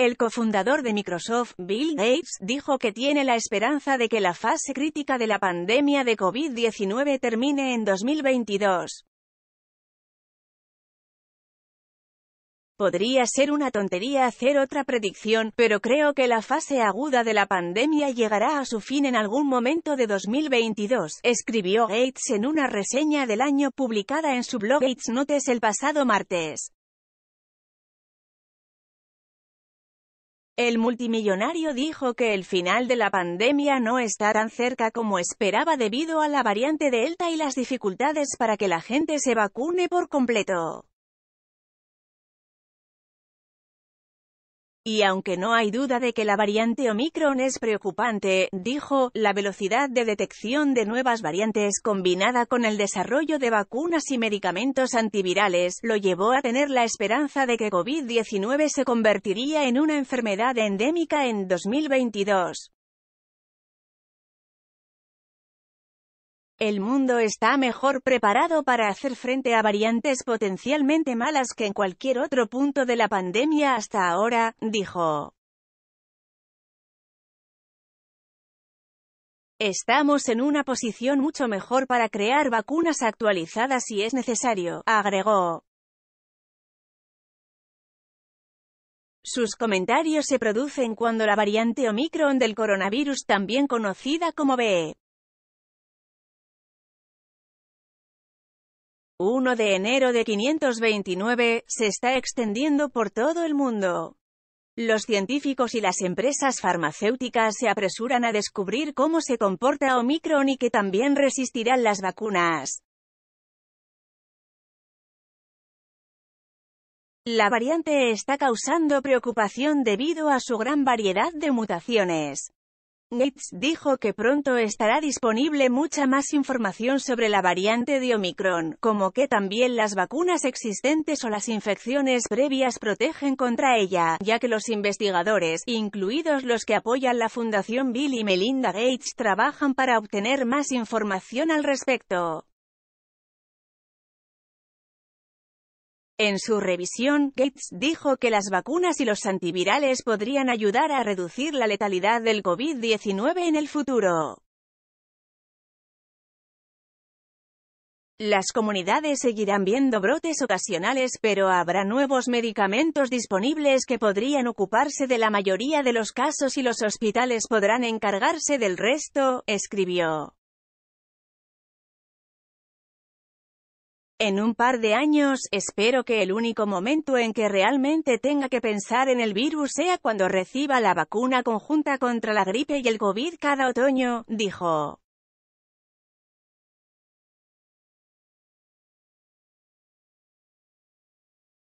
El cofundador de Microsoft, Bill Gates, dijo que tiene la esperanza de que la fase crítica de la pandemia de COVID-19 termine en 2022. Podría ser una tontería hacer otra predicción, pero creo que la fase aguda de la pandemia llegará a su fin en algún momento de 2022, escribió Gates en una reseña del año publicada en su blog Gates Notes el pasado martes. El multimillonario dijo que el final de la pandemia no está tan cerca como esperaba debido a la variante Delta y las dificultades para que la gente se vacune por completo. Y aunque no hay duda de que la variante Omicron es preocupante, dijo, la velocidad de detección de nuevas variantes combinada con el desarrollo de vacunas y medicamentos antivirales lo llevó a tener la esperanza de que COVID-19 se convertiría en una enfermedad endémica en 2022. El mundo está mejor preparado para hacer frente a variantes potencialmente malas que en cualquier otro punto de la pandemia hasta ahora, dijo. Estamos en una posición mucho mejor para crear vacunas actualizadas si es necesario, agregó. Sus comentarios se producen cuando la variante Omicron del coronavirus, también conocida como B. 1 de enero de 529, se está extendiendo por todo el mundo. Los científicos y las empresas farmacéuticas se apresuran a descubrir cómo se comporta Omicron y que también resistirán las vacunas. La variante está causando preocupación debido a su gran variedad de mutaciones. Gates dijo que pronto estará disponible mucha más información sobre la variante de Omicron, como que también las vacunas existentes o las infecciones previas protegen contra ella, ya que los investigadores, incluidos los que apoyan la Fundación Bill y Melinda Gates, trabajan para obtener más información al respecto. En su revisión, Gates dijo que las vacunas y los antivirales podrían ayudar a reducir la letalidad del COVID-19 en el futuro. Las comunidades seguirán viendo brotes ocasionales pero habrá nuevos medicamentos disponibles que podrían ocuparse de la mayoría de los casos y los hospitales podrán encargarse del resto, escribió. En un par de años, espero que el único momento en que realmente tenga que pensar en el virus sea cuando reciba la vacuna conjunta contra la gripe y el COVID cada otoño, dijo.